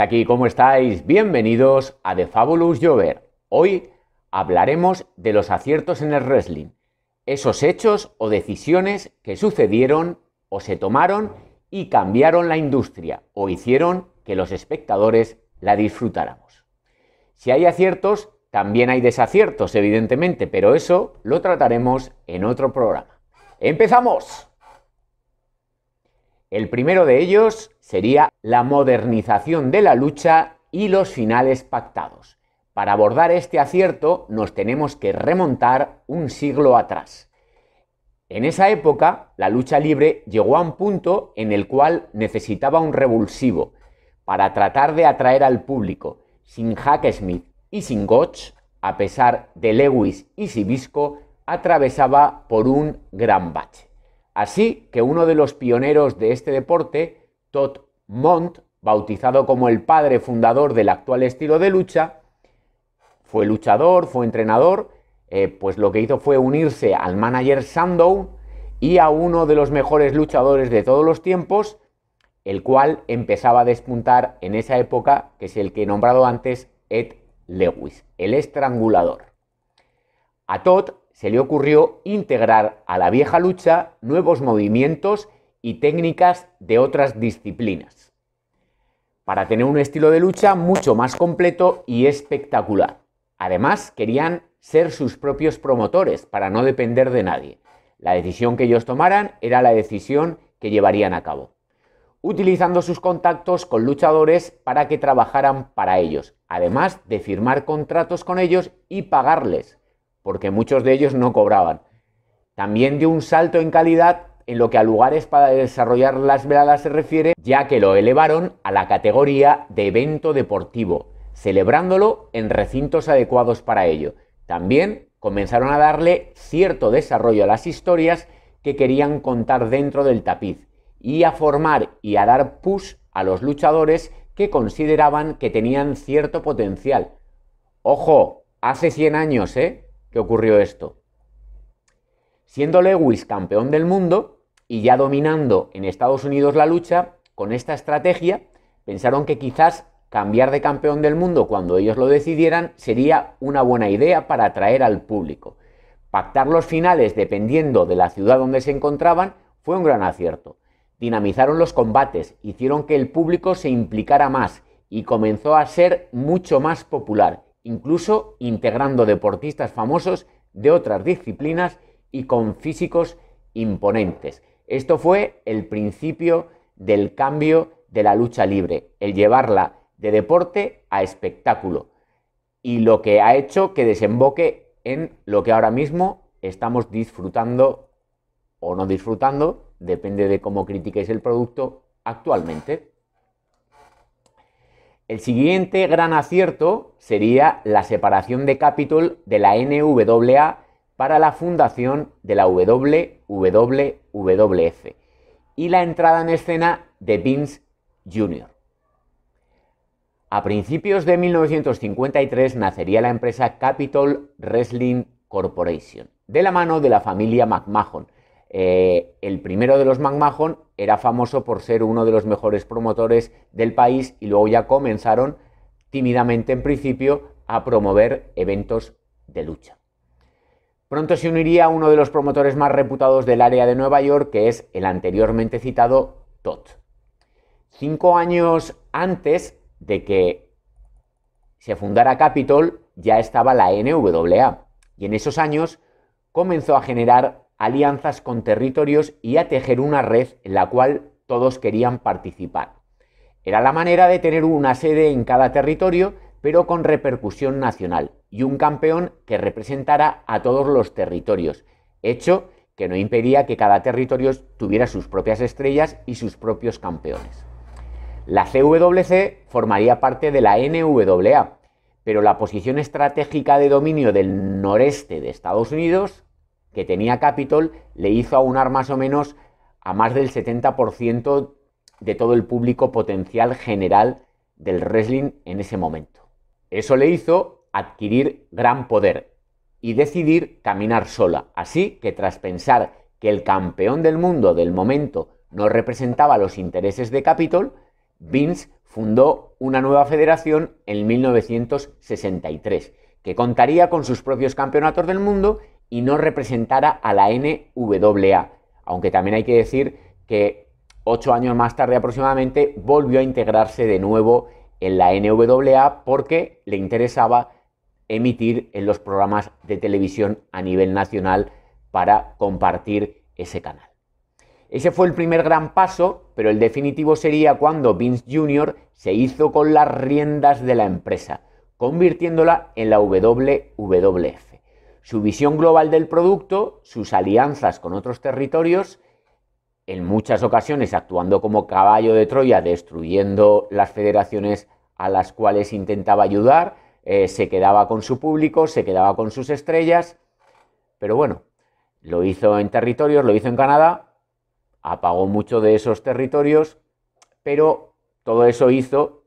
aquí? ¿Cómo estáis? Bienvenidos a The Fabulous Jover. Hoy hablaremos de los aciertos en el wrestling, esos hechos o decisiones que sucedieron o se tomaron y cambiaron la industria o hicieron que los espectadores la disfrutáramos. Si hay aciertos, también hay desaciertos, evidentemente, pero eso lo trataremos en otro programa. ¡Empezamos! El primero de ellos sería la modernización de la lucha y los finales pactados. Para abordar este acierto nos tenemos que remontar un siglo atrás. En esa época, la lucha libre llegó a un punto en el cual necesitaba un revulsivo para tratar de atraer al público. Sin Smith y sin Gotch, a pesar de Lewis y Sibisco, atravesaba por un gran bache. Así que uno de los pioneros de este deporte, Todd Mont, bautizado como el padre fundador del actual estilo de lucha, fue luchador, fue entrenador, eh, pues lo que hizo fue unirse al manager Sandow y a uno de los mejores luchadores de todos los tiempos, el cual empezaba a despuntar en esa época, que es el que he nombrado antes, Ed Lewis, el estrangulador. A Todd se le ocurrió integrar a la vieja lucha nuevos movimientos y técnicas de otras disciplinas, para tener un estilo de lucha mucho más completo y espectacular. Además, querían ser sus propios promotores para no depender de nadie. La decisión que ellos tomaran era la decisión que llevarían a cabo, utilizando sus contactos con luchadores para que trabajaran para ellos, además de firmar contratos con ellos y pagarles porque muchos de ellos no cobraban. También dio un salto en calidad en lo que a lugares para desarrollar las veladas se refiere, ya que lo elevaron a la categoría de evento deportivo, celebrándolo en recintos adecuados para ello. También comenzaron a darle cierto desarrollo a las historias que querían contar dentro del tapiz y a formar y a dar push a los luchadores que consideraban que tenían cierto potencial. Ojo, hace 100 años, ¿eh? que ocurrió esto. Siendo Lewis campeón del mundo y ya dominando en Estados Unidos la lucha, con esta estrategia pensaron que quizás cambiar de campeón del mundo cuando ellos lo decidieran sería una buena idea para atraer al público. Pactar los finales dependiendo de la ciudad donde se encontraban fue un gran acierto. Dinamizaron los combates, hicieron que el público se implicara más y comenzó a ser mucho más popular incluso integrando deportistas famosos de otras disciplinas y con físicos imponentes. Esto fue el principio del cambio de la lucha libre, el llevarla de deporte a espectáculo y lo que ha hecho que desemboque en lo que ahora mismo estamos disfrutando o no disfrutando, depende de cómo critiquéis el producto actualmente. El siguiente gran acierto sería la separación de capital de la NWA para la fundación de la WWWF y la entrada en escena de Vince Jr. A principios de 1953 nacería la empresa Capitol Wrestling Corporation, de la mano de la familia McMahon, eh, el primero de los McMahon era famoso por ser uno de los mejores promotores del país y luego ya comenzaron tímidamente en principio a promover eventos de lucha. Pronto se uniría uno de los promotores más reputados del área de Nueva York, que es el anteriormente citado Todd. Cinco años antes de que se fundara Capitol, ya estaba la NWA, y en esos años comenzó a generar alianzas con territorios y a tejer una red en la cual todos querían participar. Era la manera de tener una sede en cada territorio, pero con repercusión nacional, y un campeón que representara a todos los territorios, hecho que no impedía que cada territorio tuviera sus propias estrellas y sus propios campeones. La CWC formaría parte de la NWA, pero la posición estratégica de dominio del noreste de Estados Unidos que tenía Capitol le hizo aunar más o menos a más del 70% de todo el público potencial general del wrestling en ese momento. Eso le hizo adquirir gran poder y decidir caminar sola. Así que tras pensar que el campeón del mundo del momento no representaba los intereses de Capitol, Vince fundó una nueva federación en 1963, que contaría con sus propios campeonatos del mundo y no representara a la NWA. Aunque también hay que decir que ocho años más tarde aproximadamente volvió a integrarse de nuevo en la NWA porque le interesaba emitir en los programas de televisión a nivel nacional para compartir ese canal. Ese fue el primer gran paso, pero el definitivo sería cuando Vince Jr. se hizo con las riendas de la empresa, convirtiéndola en la WWF su visión global del producto, sus alianzas con otros territorios, en muchas ocasiones actuando como caballo de Troya, destruyendo las federaciones a las cuales intentaba ayudar, eh, se quedaba con su público, se quedaba con sus estrellas, pero bueno, lo hizo en territorios, lo hizo en Canadá, apagó mucho de esos territorios, pero todo eso hizo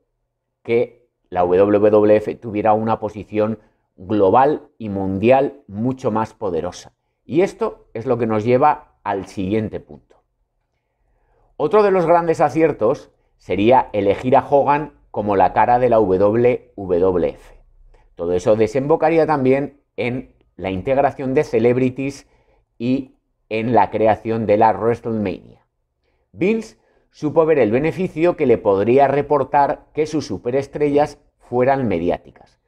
que la WWF tuviera una posición global y mundial mucho más poderosa. Y esto es lo que nos lleva al siguiente punto. Otro de los grandes aciertos sería elegir a Hogan como la cara de la WWF. Todo eso desembocaría también en la integración de celebrities y en la creación de la WrestleMania. Bills supo ver el beneficio que le podría reportar que sus superestrellas fueran mediáticas.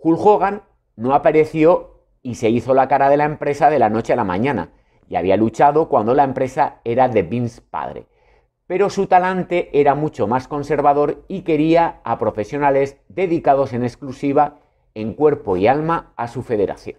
Hulk Hogan no apareció y se hizo la cara de la empresa de la noche a la mañana y había luchado cuando la empresa era de Vince padre. Pero su talante era mucho más conservador y quería a profesionales dedicados en exclusiva, en cuerpo y alma, a su federación.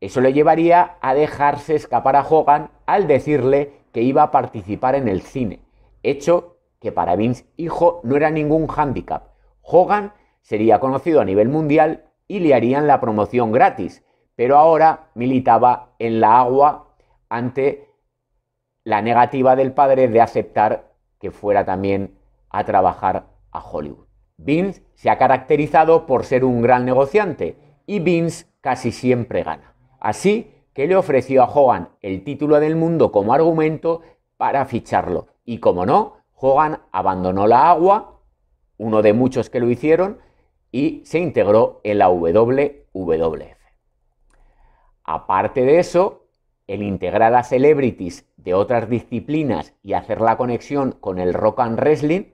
Eso le llevaría a dejarse escapar a Hogan al decirle que iba a participar en el cine, hecho que para Vince hijo no era ningún hándicap. Hogan sería conocido a nivel mundial y le harían la promoción gratis, pero ahora militaba en la agua ante la negativa del padre de aceptar que fuera también a trabajar a Hollywood. Vince se ha caracterizado por ser un gran negociante y Vince casi siempre gana. Así que le ofreció a Hogan el título del mundo como argumento para ficharlo. Y como no, Hogan abandonó la agua, uno de muchos que lo hicieron, y se integró en la WWF. Aparte de eso, el integrar a celebrities de otras disciplinas y hacer la conexión con el rock and wrestling,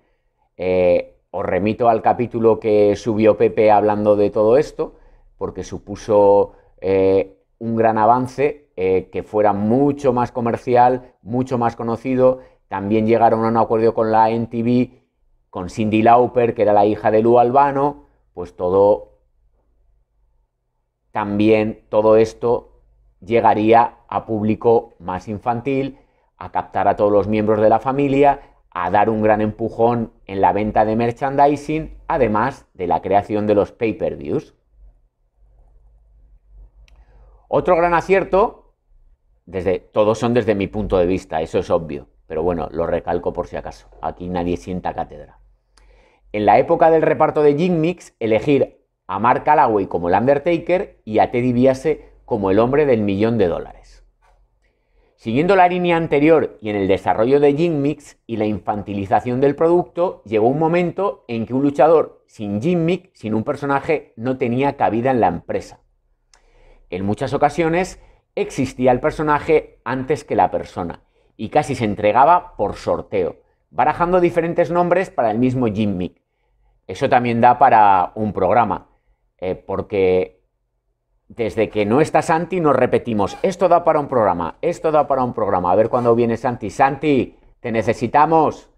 eh, os remito al capítulo que subió Pepe hablando de todo esto, porque supuso eh, un gran avance, eh, que fuera mucho más comercial, mucho más conocido. También llegaron a un acuerdo con la NTV, con Cindy Lauper, que era la hija de Lou Albano, pues todo, también todo esto llegaría a público más infantil, a captar a todos los miembros de la familia, a dar un gran empujón en la venta de merchandising, además de la creación de los pay-per-views. Otro gran acierto, desde, todos son desde mi punto de vista, eso es obvio, pero bueno, lo recalco por si acaso, aquí nadie sienta cátedra. En la época del reparto de Mix, elegir a Mark Calloway como el Undertaker y a Teddy Biase como el hombre del millón de dólares. Siguiendo la línea anterior y en el desarrollo de Mix y la infantilización del producto, llegó un momento en que un luchador sin mix sin un personaje, no tenía cabida en la empresa. En muchas ocasiones existía el personaje antes que la persona y casi se entregaba por sorteo, barajando diferentes nombres para el mismo mix eso también da para un programa, eh, porque desde que no está Santi nos repetimos, esto da para un programa, esto da para un programa, a ver cuándo viene Santi. Santi, te necesitamos.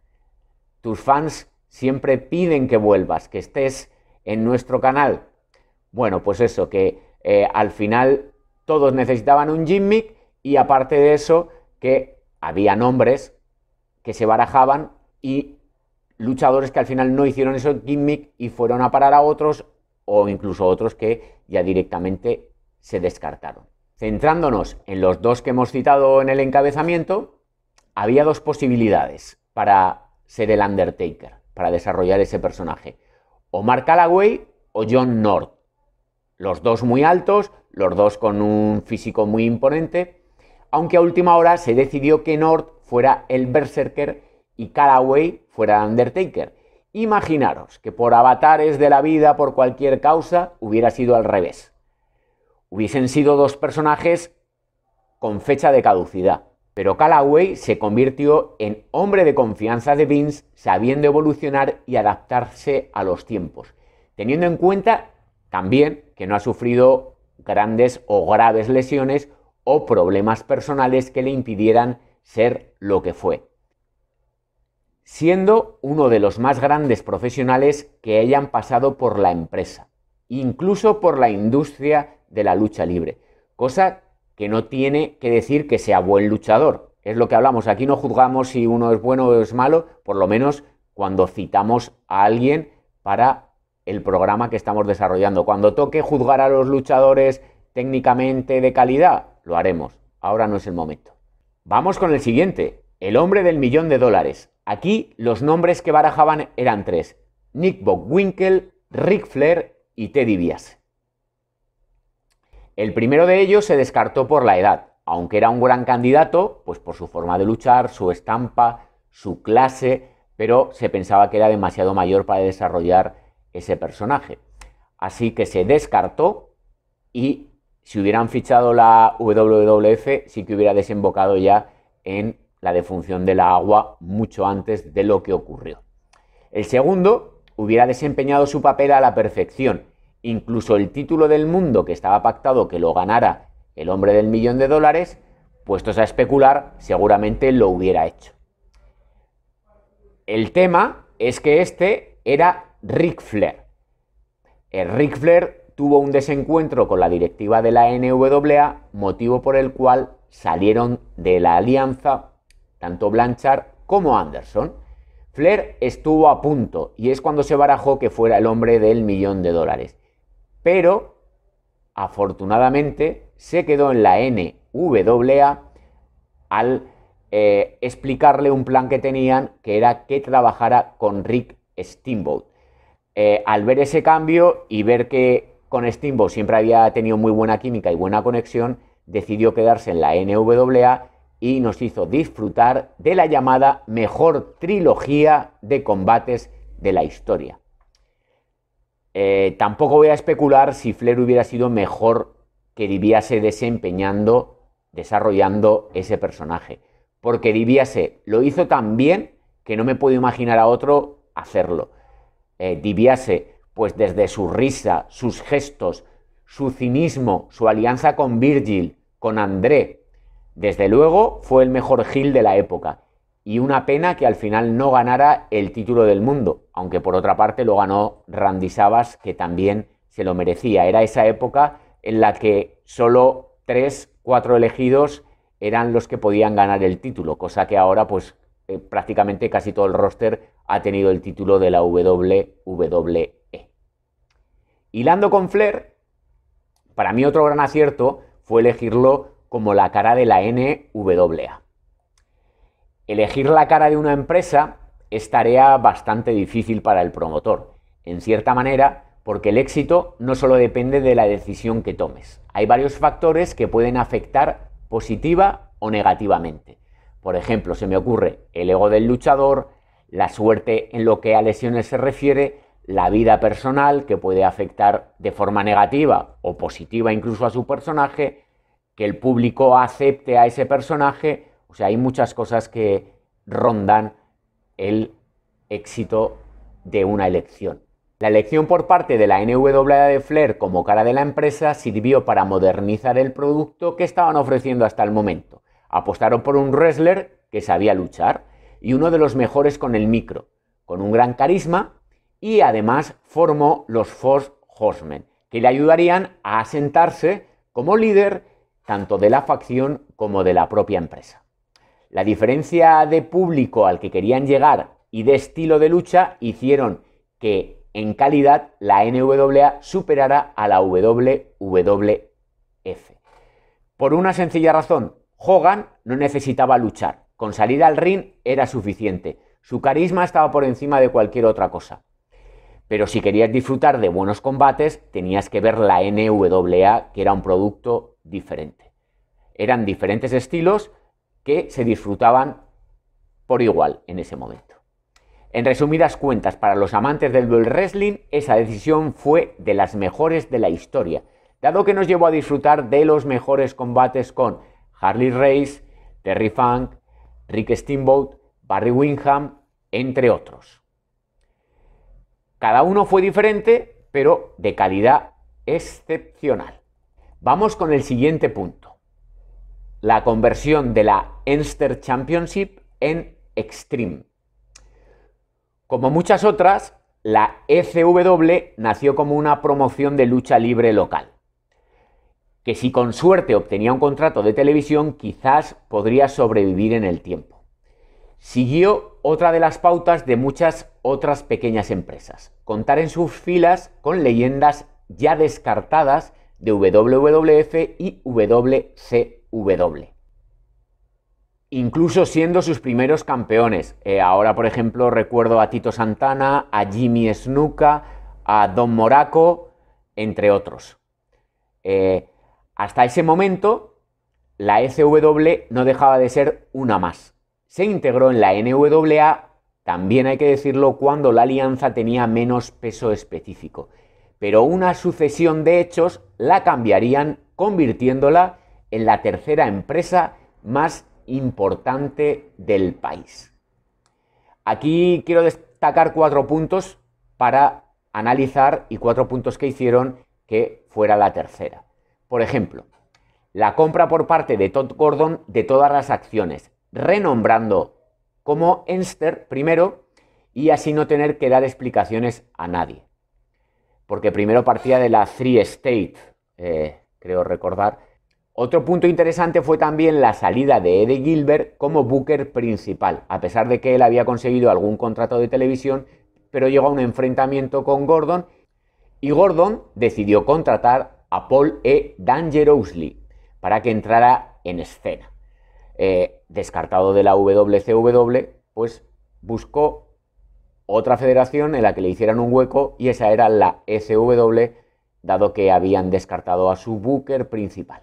Tus fans siempre piden que vuelvas, que estés en nuestro canal. Bueno, pues eso, que eh, al final todos necesitaban un gimmick y aparte de eso, que había nombres que se barajaban y luchadores que al final no hicieron ese gimmick y fueron a parar a otros o incluso otros que ya directamente se descartaron. Centrándonos en los dos que hemos citado en el encabezamiento, había dos posibilidades para ser el Undertaker, para desarrollar ese personaje. O Mark Callaway o John North. Los dos muy altos, los dos con un físico muy imponente, aunque a última hora se decidió que North fuera el berserker y Callaway fuera Undertaker. Imaginaros que por avatares de la vida, por cualquier causa, hubiera sido al revés. Hubiesen sido dos personajes con fecha de caducidad, pero Callaway se convirtió en hombre de confianza de Vince, sabiendo evolucionar y adaptarse a los tiempos, teniendo en cuenta también que no ha sufrido grandes o graves lesiones o problemas personales que le impidieran ser lo que fue siendo uno de los más grandes profesionales que hayan pasado por la empresa, incluso por la industria de la lucha libre, cosa que no tiene que decir que sea buen luchador. Es lo que hablamos, aquí no juzgamos si uno es bueno o es malo, por lo menos cuando citamos a alguien para el programa que estamos desarrollando. Cuando toque juzgar a los luchadores técnicamente de calidad, lo haremos. Ahora no es el momento. Vamos con el siguiente, el hombre del millón de dólares, Aquí los nombres que barajaban eran tres, Nick Bockwinkel, Rick Flair y Teddy Bias. El primero de ellos se descartó por la edad, aunque era un gran candidato, pues por su forma de luchar, su estampa, su clase, pero se pensaba que era demasiado mayor para desarrollar ese personaje. Así que se descartó y si hubieran fichado la WWF sí que hubiera desembocado ya en la defunción de la agua mucho antes de lo que ocurrió. El segundo hubiera desempeñado su papel a la perfección. Incluso el título del mundo que estaba pactado que lo ganara el hombre del millón de dólares, puestos a especular, seguramente lo hubiera hecho. El tema es que este era Rick Flair. El Rick Flair tuvo un desencuentro con la directiva de la NWA, motivo por el cual salieron de la alianza tanto Blanchard como Anderson. Flair estuvo a punto y es cuando se barajó que fuera el hombre del millón de dólares. Pero, afortunadamente, se quedó en la NWA al eh, explicarle un plan que tenían, que era que trabajara con Rick Steamboat. Eh, al ver ese cambio y ver que con Steamboat siempre había tenido muy buena química y buena conexión, decidió quedarse en la NWA y nos hizo disfrutar de la llamada mejor trilogía de combates de la historia. Eh, tampoco voy a especular si Flair hubiera sido mejor que Diviase desempeñando, desarrollando ese personaje, porque Diviase lo hizo tan bien que no me puedo imaginar a otro hacerlo. Eh, Diviase, pues desde su risa, sus gestos, su cinismo, su alianza con Virgil, con André, desde luego fue el mejor Gil de la época y una pena que al final no ganara el título del mundo, aunque por otra parte lo ganó Randy Savas que también se lo merecía. Era esa época en la que solo tres, cuatro elegidos eran los que podían ganar el título, cosa que ahora pues eh, prácticamente casi todo el roster ha tenido el título de la WWE. Hilando con Flair, para mí otro gran acierto fue elegirlo como la cara de la NWA. Elegir la cara de una empresa es tarea bastante difícil para el promotor, en cierta manera, porque el éxito no solo depende de la decisión que tomes. Hay varios factores que pueden afectar positiva o negativamente. Por ejemplo, se me ocurre el ego del luchador, la suerte en lo que a lesiones se refiere, la vida personal que puede afectar de forma negativa o positiva incluso a su personaje, que el público acepte a ese personaje. O sea, hay muchas cosas que rondan el éxito de una elección. La elección por parte de la NWA de Flair como cara de la empresa sirvió para modernizar el producto que estaban ofreciendo hasta el momento. Apostaron por un wrestler que sabía luchar y uno de los mejores con el micro, con un gran carisma y además formó los Force Horsemen, que le ayudarían a asentarse como líder tanto de la facción como de la propia empresa. La diferencia de público al que querían llegar y de estilo de lucha hicieron que en calidad la NWA superara a la WWF. Por una sencilla razón, Hogan no necesitaba luchar, con salir al ring era suficiente, su carisma estaba por encima de cualquier otra cosa. Pero si querías disfrutar de buenos combates, tenías que ver la NWA, que era un producto diferente. Eran diferentes estilos que se disfrutaban por igual en ese momento. En resumidas cuentas, para los amantes del duel wrestling, esa decisión fue de las mejores de la historia, dado que nos llevó a disfrutar de los mejores combates con Harley Race, Terry Funk, Rick Steamboat, Barry Windham, entre otros. Cada uno fue diferente, pero de calidad excepcional. Vamos con el siguiente punto. La conversión de la Enster Championship en Extreme. Como muchas otras, la FW nació como una promoción de lucha libre local, que si con suerte obtenía un contrato de televisión quizás podría sobrevivir en el tiempo. Siguió otra de las pautas de muchas otras pequeñas empresas, contar en sus filas con leyendas ya descartadas de WWF y WCW. Incluso siendo sus primeros campeones. Eh, ahora, por ejemplo, recuerdo a Tito Santana, a Jimmy Snuka, a Don Moraco, entre otros. Eh, hasta ese momento, la SW no dejaba de ser una más. Se integró en la NWA, también hay que decirlo, cuando la alianza tenía menos peso específico pero una sucesión de hechos la cambiarían convirtiéndola en la tercera empresa más importante del país. Aquí quiero destacar cuatro puntos para analizar y cuatro puntos que hicieron que fuera la tercera. Por ejemplo, la compra por parte de Todd Gordon de todas las acciones, renombrando como Enster primero y así no tener que dar explicaciones a nadie porque primero partía de la Three State, eh, creo recordar. Otro punto interesante fue también la salida de Eddie Gilbert como Booker principal, a pesar de que él había conseguido algún contrato de televisión, pero llegó a un enfrentamiento con Gordon y Gordon decidió contratar a Paul E. Dangerously para que entrara en escena. Eh, descartado de la WCW, pues buscó otra federación en la que le hicieran un hueco y esa era la SW, dado que habían descartado a su booker principal.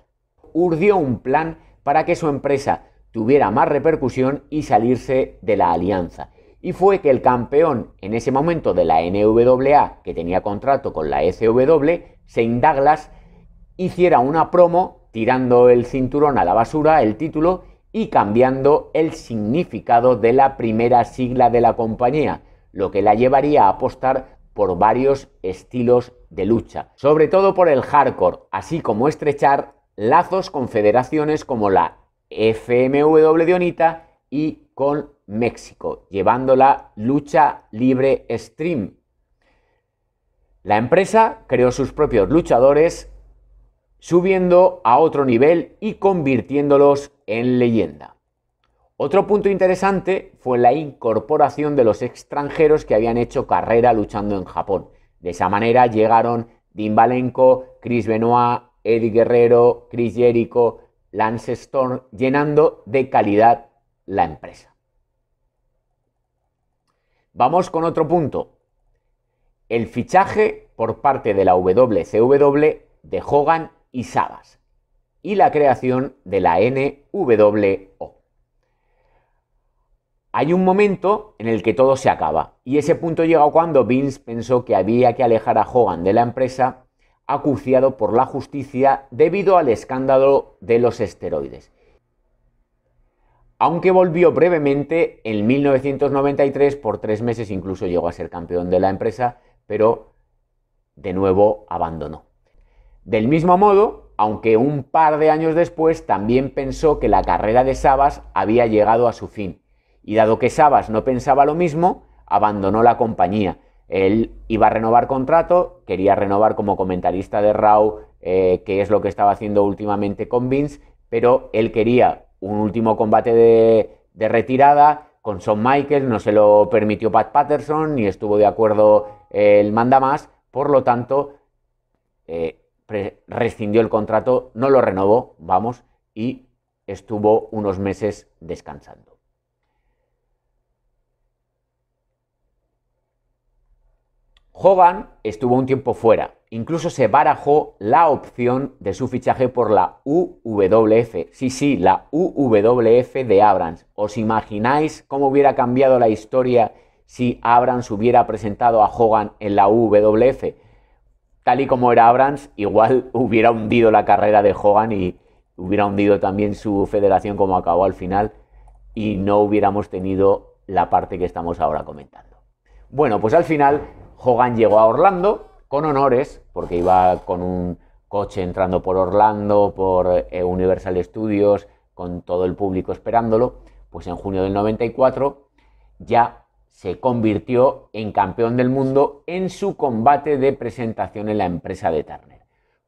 Urdió un plan para que su empresa tuviera más repercusión y salirse de la alianza. Y fue que el campeón en ese momento de la NWA, que tenía contrato con la SW, se Douglas, hiciera una promo tirando el cinturón a la basura, el título, y cambiando el significado de la primera sigla de la compañía, lo que la llevaría a apostar por varios estilos de lucha, sobre todo por el hardcore, así como estrechar lazos con federaciones como la FMW de Onita y con México, llevando la lucha libre stream. La empresa creó sus propios luchadores, subiendo a otro nivel y convirtiéndolos en leyenda. Otro punto interesante fue la incorporación de los extranjeros que habían hecho carrera luchando en Japón. De esa manera llegaron Dean Valenco, Chris Benoit, Eddie Guerrero, Chris Jericho, Lance Storm, llenando de calidad la empresa. Vamos con otro punto. El fichaje por parte de la WCW de Hogan y Sabas y la creación de la NWO. Hay un momento en el que todo se acaba, y ese punto llegó cuando Vince pensó que había que alejar a Hogan de la empresa, acuciado por la justicia debido al escándalo de los esteroides. Aunque volvió brevemente, en 1993 por tres meses incluso llegó a ser campeón de la empresa, pero de nuevo abandonó. Del mismo modo, aunque un par de años después también pensó que la carrera de Sabas había llegado a su fin, y dado que Sabas no pensaba lo mismo, abandonó la compañía. Él iba a renovar contrato, quería renovar como comentarista de Raw, eh, que es lo que estaba haciendo últimamente con Vince, pero él quería un último combate de, retirada con Son Michael. no se lo permitió Pat Patterson, ni estuvo de acuerdo eh, el manda más, por lo tanto, eh, rescindió el contrato, no lo renovó, vamos, y estuvo unos meses descansando. Hogan estuvo un tiempo fuera. Incluso se barajó la opción de su fichaje por la UWF. Sí, sí, la UWF de Abrams. ¿Os imagináis cómo hubiera cambiado la historia si Abrams hubiera presentado a Hogan en la UWF? Tal y como era Abrams, igual hubiera hundido la carrera de Hogan y hubiera hundido también su federación como acabó al final y no hubiéramos tenido la parte que estamos ahora comentando. Bueno, pues al final Hogan llegó a Orlando con honores, porque iba con un coche entrando por Orlando, por eh, Universal Studios, con todo el público esperándolo, pues en junio del 94 ya se convirtió en campeón del mundo en su combate de presentación en la empresa de Turner.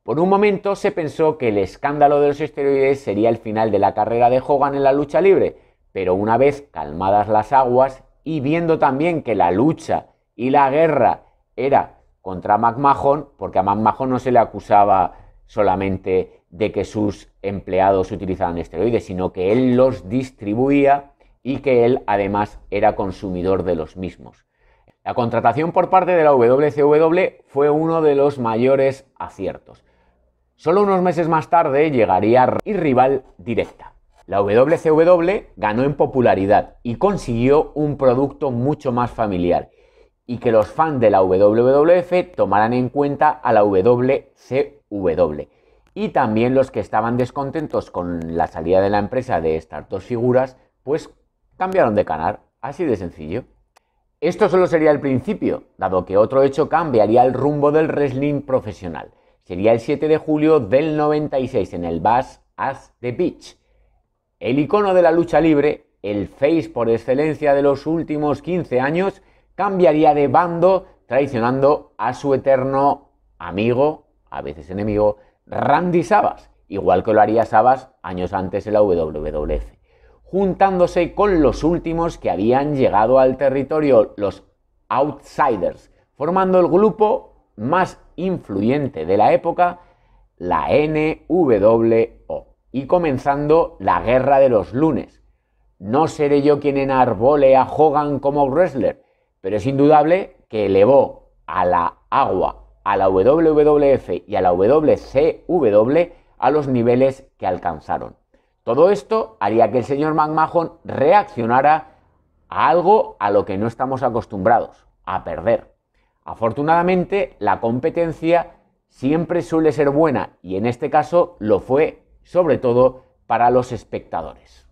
Por un momento se pensó que el escándalo de los esteroides sería el final de la carrera de Hogan en la lucha libre, pero una vez calmadas las aguas y viendo también que la lucha y la guerra era contra McMahon, porque a McMahon no se le acusaba solamente de que sus empleados utilizaban esteroides, sino que él los distribuía y que él además era consumidor de los mismos. La contratación por parte de la WCW fue uno de los mayores aciertos. Solo unos meses más tarde llegaría y rival directa. La WCW ganó en popularidad y consiguió un producto mucho más familiar y que los fans de la WWF tomaran en cuenta a la WCW. Y también los que estaban descontentos con la salida de la empresa de estas dos figuras, pues cambiaron de canal, así de sencillo. Esto solo sería el principio, dado que otro hecho cambiaría el rumbo del wrestling profesional. Sería el 7 de julio del 96 en el Bass as the Beach. El icono de la lucha libre, el face por excelencia de los últimos 15 años, cambiaría de bando traicionando a su eterno amigo, a veces enemigo, Randy Sabas, igual que lo haría Savas años antes en la WWF, juntándose con los últimos que habían llegado al territorio, los Outsiders, formando el grupo más influyente de la época, la NWO, y comenzando la Guerra de los Lunes. No seré yo quien enarbole a Hogan como wrestler, pero es indudable que elevó a la agua, a la WWF y a la WCW a los niveles que alcanzaron. Todo esto haría que el señor McMahon reaccionara a algo a lo que no estamos acostumbrados, a perder. Afortunadamente, la competencia siempre suele ser buena y en este caso lo fue, sobre todo para los espectadores.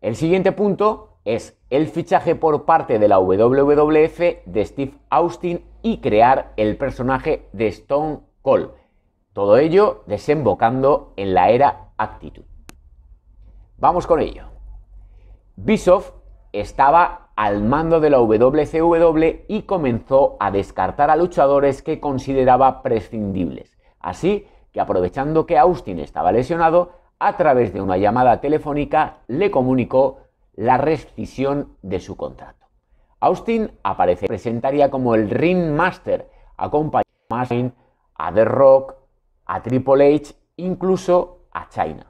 El siguiente punto es el fichaje por parte de la WWF de Steve Austin y crear el personaje de Stone Cold. Todo ello desembocando en la era Actitude. Vamos con ello. Bischoff estaba al mando de la WCW y comenzó a descartar a luchadores que consideraba prescindibles. Así que aprovechando que Austin estaba lesionado, a través de una llamada telefónica le comunicó la rescisión de su contrato. Austin aparece, presentaría como el ringmaster, acompañando a The Rock, a Triple H, incluso a China.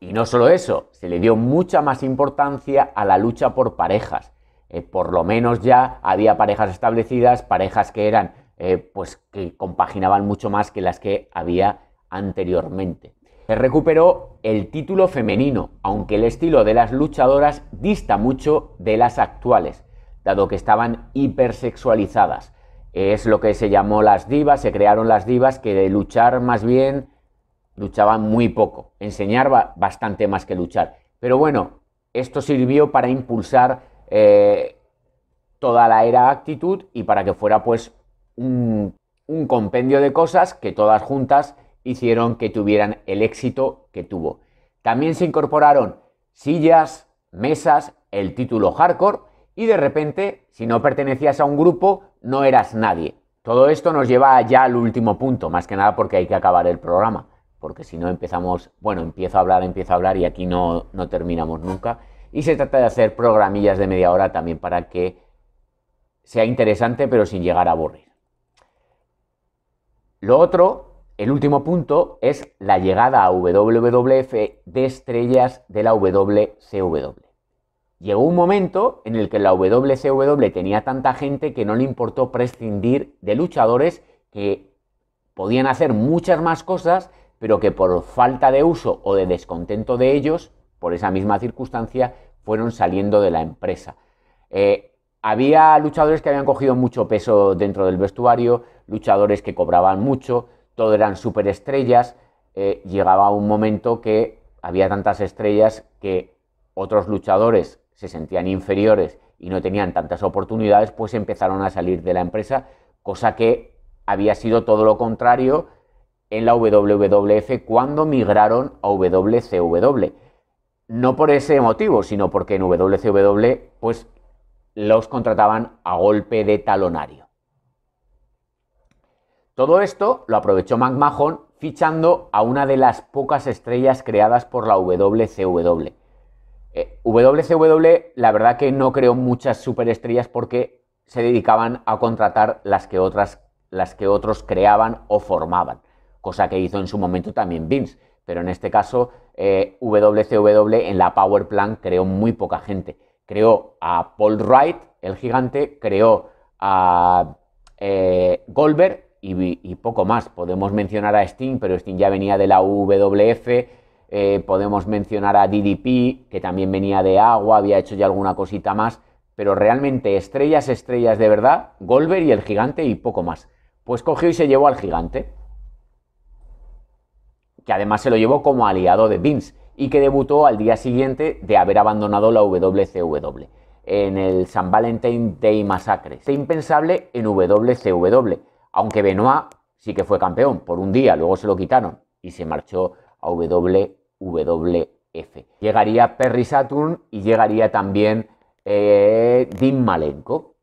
Y no solo eso, se le dio mucha más importancia a la lucha por parejas. Eh, por lo menos ya había parejas establecidas, parejas que eran, eh, pues que compaginaban mucho más que las que había anteriormente se recuperó el título femenino, aunque el estilo de las luchadoras dista mucho de las actuales, dado que estaban hipersexualizadas. Es lo que se llamó las divas, se crearon las divas que de luchar más bien luchaban muy poco, enseñar bastante más que luchar. Pero bueno, esto sirvió para impulsar eh, toda la era actitud y para que fuera pues un compendio de cosas que todas juntas hicieron que tuvieran el éxito que tuvo. También se incorporaron sillas, mesas, el título hardcore y de repente, si no pertenecías a un grupo, no eras nadie. Todo esto nos lleva ya al último punto, más que nada porque hay que acabar el programa, porque si no empezamos, bueno, empiezo a hablar, empiezo a hablar y aquí no, no terminamos nunca. Y se trata de hacer programillas de media hora también para que sea interesante pero sin llegar a aburrir. Lo otro el último punto es la llegada a WWF de estrellas de la WCW. Llegó un momento en el que la WCW tenía tanta gente que no le importó prescindir de luchadores que podían hacer muchas más cosas, pero que por falta de uso o de descontento de ellos, por esa misma circunstancia, fueron saliendo de la empresa. Eh, había luchadores que habían cogido mucho peso dentro del vestuario, luchadores que cobraban mucho, todo eran superestrellas, eh, llegaba un momento que había tantas estrellas que otros luchadores se sentían inferiores y no tenían tantas oportunidades, pues empezaron a salir de la empresa, cosa que había sido todo lo contrario en la WWF cuando migraron a WCW. No por ese motivo, sino porque en WCW pues los contrataban a golpe de talonario. Todo esto lo aprovechó McMahon fichando a una de las pocas estrellas creadas por la WCW. WCW, eh, la verdad que no creó muchas superestrellas porque se dedicaban a contratar las que, otras, las que otros creaban o formaban, cosa que hizo en su momento también Vince. Pero en este caso, WCW eh, en la Power Plant creó muy poca gente. Creó a Paul Wright, el gigante, creó a eh, Goldberg y, poco más. Podemos mencionar a Steam, pero Steam ya venía de la WWF, eh, podemos mencionar a DDP, que también venía de agua, había hecho ya alguna cosita más. Pero realmente estrellas, estrellas de verdad, Goldberg y el gigante y poco más. Pues cogió y se llevó al gigante. Que además se lo llevó como aliado de Vince y que debutó al día siguiente de haber abandonado la WCW en el San Valentín Day Massacre. Es impensable en WCW aunque Benoit sí que fue campeón por un día, luego se lo quitaron y se marchó a WWF. Llegaría Perry Saturn y llegaría también eh, Dean Malenko.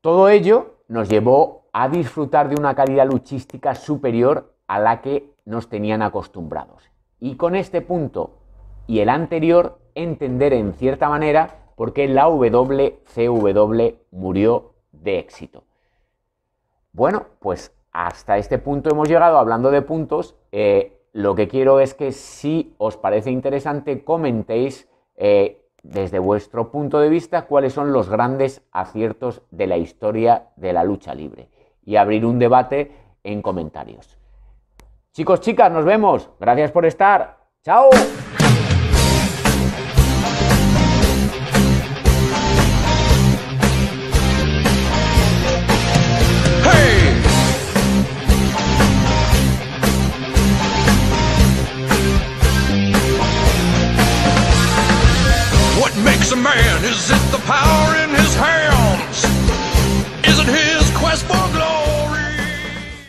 Todo ello nos llevó a disfrutar de una calidad luchística superior a la que nos tenían acostumbrados. Y con este punto y el anterior, entender en cierta manera por qué la WCW murió de éxito. Bueno, pues hasta este punto hemos llegado hablando de puntos. Eh, lo que quiero es que si os parece interesante comentéis eh, desde vuestro punto de vista cuáles son los grandes aciertos de la historia de la lucha libre y abrir un debate en comentarios. Chicos, chicas, nos vemos. Gracias por estar. Chao.